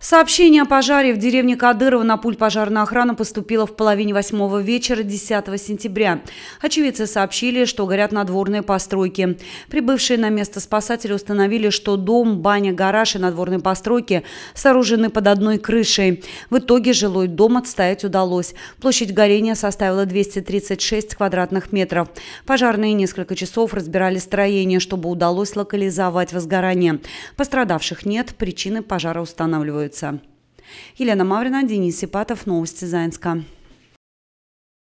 Сообщение о пожаре в деревне Кадырова на пульт пожарной охраны поступило в половине восьмого вечера 10 сентября. Очевидцы сообщили, что горят надворные постройки. Прибывшие на место спасатели установили, что дом, баня, гараж и надворные постройки сооружены под одной крышей. В итоге жилой дом отстоять удалось. Площадь горения составила 236 квадратных метров. Пожарные несколько часов разбирали строение, чтобы удалось локализовать возгорание. Пострадавших нет, причины пожара устанавливают делаются. Елена Маврина, Денис Ипатов, Новости Заинска.